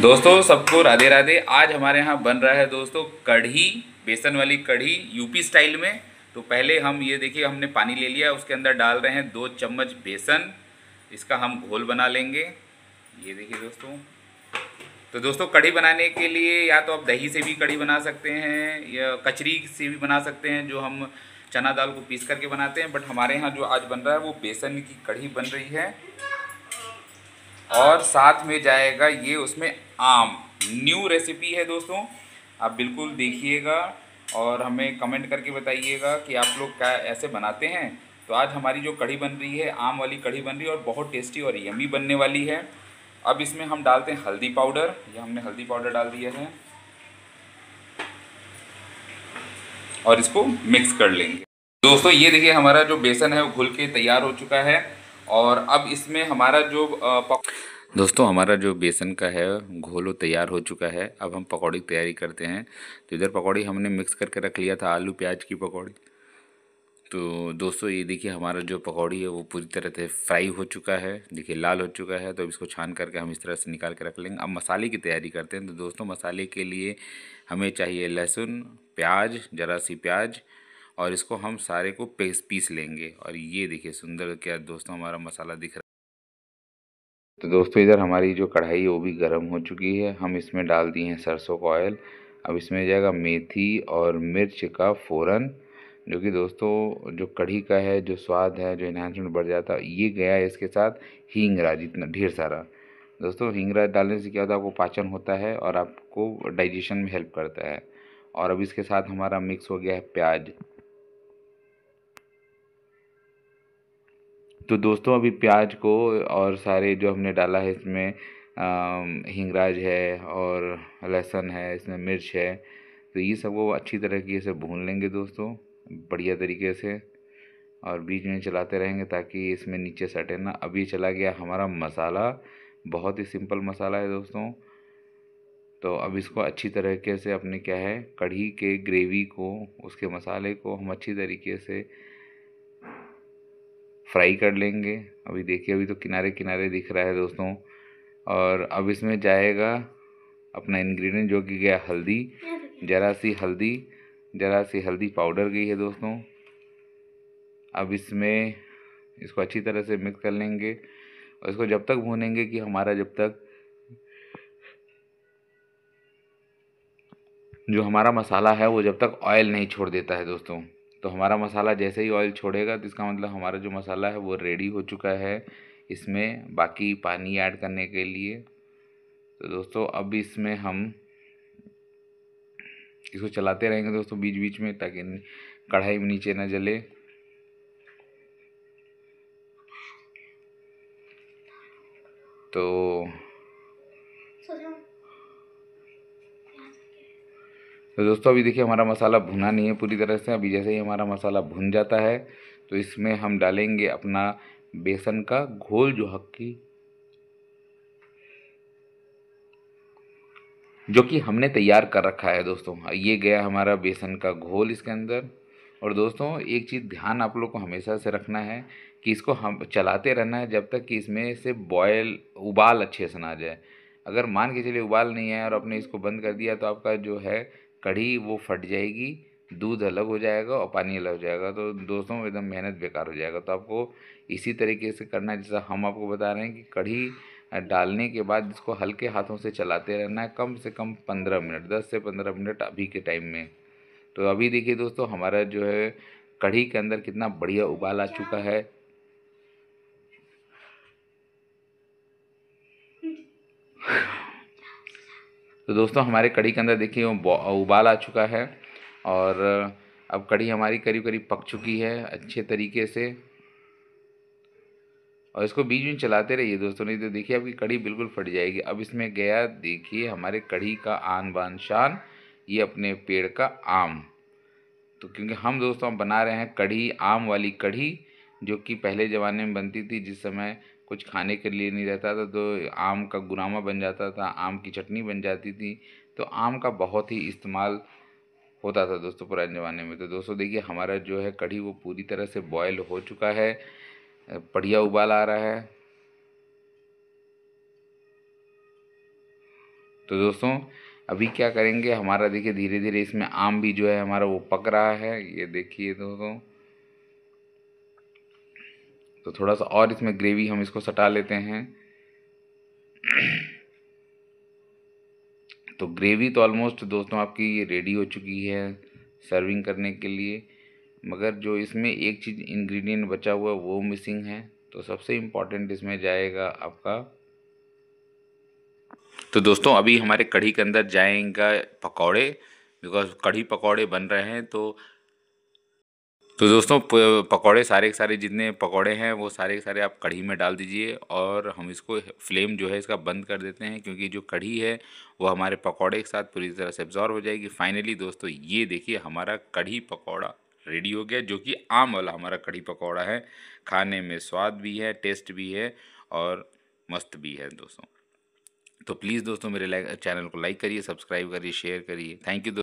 दोस्तों सबको राधे राधे आज हमारे यहाँ बन रहा है दोस्तों कढ़ी बेसन वाली कढ़ी यूपी स्टाइल में तो पहले हम ये देखिए हमने पानी ले लिया उसके अंदर डाल रहे हैं दो चम्मच बेसन इसका हम घोल बना लेंगे ये देखिए दोस्तों तो दोस्तों कढ़ी बनाने के लिए या तो आप दही से भी कढ़ी बना सकते हैं या कचरी से भी बना सकते हैं जो हम चना दाल को पीस करके बनाते हैं बट हमारे यहाँ जो आज बन रहा है वो बेसन की कढ़ी बन रही है और साथ में जाएगा ये उसमें आम न्यू रेसिपी है दोस्तों आप बिल्कुल देखिएगा और हमें कमेंट करके बताइएगा कि आप लोग क्या ऐसे बनाते हैं तो आज हमारी जो कढ़ी बन रही है आम वाली कढ़ी बन रही है और बहुत टेस्टी और यमी बनने वाली है अब इसमें हम डालते हैं हल्दी पाउडर ये हमने हल्दी पाउडर डाल दिया है और इसको मिक्स कर लेंगे दोस्तों ये देखिए हमारा जो बेसन है वो घुल के तैयार हो चुका है और अब इसमें हमारा जो दोस्तों हमारा जो बेसन का है घोलो तैयार हो चुका है अब हम पकौड़ी की तैयारी करते हैं तो इधर पकौड़ी हमने मिक्स करके रख लिया था आलू प्याज की पकौड़ी तो दोस्तों ये देखिए हमारा जो पकौड़ी है वो पूरी तरह से फ्राई हो चुका है देखिए लाल हो चुका है तो अब इसको छान करके हम इस तरह से निकाल के रख लेंगे अब मसाले की तैयारी करते हैं तो दोस्तों मसाले के लिए हमें चाहिए लहसुन प्याज ज़रा सी प्याज और इसको हम सारे को पेस पीस लेंगे और ये देखिए सुंदर क्या दोस्तों हमारा मसाला दिख रहा है तो दोस्तों इधर हमारी जो कढ़ाई है वो भी गर्म हो चुकी है हम इसमें डाल दिए हैं सरसों का ऑयल अब इसमें जाएगा मेथी और मिर्च का फ़ौरन जो कि दोस्तों जो कढ़ी का है जो स्वाद है जो इन्हांसमेंट बढ़ जाता है ये गया है इसके साथ हींगरा जितना ढेर सारा दोस्तों हींगरा डालने से क्या होता है आपको पाचन होता है और आपको डाइजेशन में हेल्प करता है और अब इसके साथ हमारा मिक्स हो गया है प्याज तो दोस्तों अभी प्याज को और सारे जो हमने डाला है इसमें हिंगराज है और लहसुन है इसमें मिर्च है तो ये सब वो अच्छी तरीके से भून लेंगे दोस्तों बढ़िया तरीके से और बीच में चलाते रहेंगे ताकि इसमें नीचे सटे ना अभी चला गया हमारा मसाला बहुत ही सिंपल मसाला है दोस्तों तो अब इसको अच्छी तरीके से अपने क्या है कढ़ी के ग्रेवी को उसके मसाले को हम अच्छी तरीके से फ्राई कर लेंगे अभी देखिए अभी तो किनारे किनारे दिख रहा है दोस्तों और अब इसमें जाएगा अपना इंग्रेडिएंट जो कि गया हल्दी ज़रा सी हल्दी ज़रा सी हल्दी पाउडर गई है दोस्तों अब इसमें इसको अच्छी तरह से मिक्स कर लेंगे और इसको जब तक भूनेंगे कि हमारा जब तक जो हमारा मसाला है वो जब तक ऑयल नहीं छोड़ देता है दोस्तों तो हमारा मसाला जैसे ही ऑयल छोड़ेगा तो इसका मतलब हमारा जो मसाला है वो रेडी हो चुका है इसमें बाकी पानी ऐड करने के लिए तो दोस्तों अब इसमें हम इसको चलाते रहेंगे दोस्तों बीच बीच में ताकि कढ़ाई में नीचे ना जले तो तो दोस्तों अभी देखिए हमारा मसाला भुना नहीं है पूरी तरह से अभी जैसे ही हमारा मसाला भुन जाता है तो इसमें हम डालेंगे अपना बेसन का घोल जो हक्की जो कि हमने तैयार कर रखा है दोस्तों ये गया हमारा बेसन का घोल इसके अंदर और दोस्तों एक चीज़ ध्यान आप लोग को हमेशा से रखना है कि इसको हम चलाते रहना है जब तक कि इसमें से बॉयल उबाल अच्छे से ना आ जाए अगर मान के चलिए उबाल नहीं है और आपने इसको बंद कर दिया तो आपका जो है कढ़ी वो फट जाएगी दूध अलग हो जाएगा और पानी अलग हो जाएगा तो दोस्तों एकदम मेहनत बेकार हो जाएगा तो आपको इसी तरीके से करना है जैसा हम आपको बता रहे हैं कि कढ़ी डालने के बाद इसको हल्के हाथों से चलाते रहना है कम से कम पंद्रह मिनट दस से पंद्रह मिनट अभी के टाइम में तो अभी देखिए दोस्तों हमारा जो है कढ़ी के अंदर कितना बढ़िया उबाल आ चुका है तो दोस्तों हमारे कड़ी के अंदर देखिए उबाल आ चुका है और अब कड़ी हमारी करीब करीब पक चुकी है अच्छे तरीके से और इसको बीच में चलाते रहिए दोस्तों नहीं तो देखिए आपकी कड़ी बिल्कुल फट जाएगी अब इसमें गया देखिए हमारे कड़ी का आन बान शान ये अपने पेड़ का आम तो क्योंकि हम दोस्तों बना रहे हैं कढ़ी आम वाली कढ़ी जो कि पहले ज़माने में बनती थी जिस समय कुछ खाने के लिए नहीं रहता था तो आम का गुरामा बन जाता था आम की चटनी बन जाती थी तो आम का बहुत ही इस्तेमाल होता था दोस्तों पुराने ज़माने में तो दोस्तों देखिए हमारा जो है कढ़ी वो पूरी तरह से बॉयल हो चुका है बढ़िया उबाल आ रहा है तो दोस्तों अभी क्या करेंगे हमारा देखिए धीरे धीरे इसमें आम भी जो है हमारा वो पक रहा है ये देखिए दोस्तों तो थोड़ा सा और इसमें ग्रेवी हम इसको सटा लेते हैं तो ग्रेवी तो ऑलमोस्ट दोस्तों आपकी रेडी हो चुकी है सर्विंग करने के लिए मगर जो इसमें एक चीज़ इंग्रेडिएंट बचा हुआ वो मिसिंग है तो सबसे इम्पॉर्टेंट इसमें जाएगा आपका तो दोस्तों अभी हमारे कढ़ी के अंदर जाएगा पकौड़े बिकॉज कढ़ी पकौड़े बन रहे हैं तो तो दोस्तों पकौड़े सारे के सारे जितने पकौड़े हैं वो सारे के सारे आप कढ़ी में डाल दीजिए और हम इसको फ्लेम जो है इसका बंद कर देते हैं क्योंकि जो कढ़ी है वो हमारे पकौड़े के साथ पूरी तरह से एब्जॉर्व हो जाएगी फाइनली दोस्तों ये देखिए हमारा कढ़ी पकौड़ा रेडी हो गया जो कि आम वाला हमारा कढ़ी पकौड़ा है खाने में स्वाद भी है टेस्ट भी है और मस्त भी है दोस्तों तो प्लीज़ दोस्तों मेरे चैनल को लाइक करिए सब्सक्राइब करिए शेयर करिए थैंक यू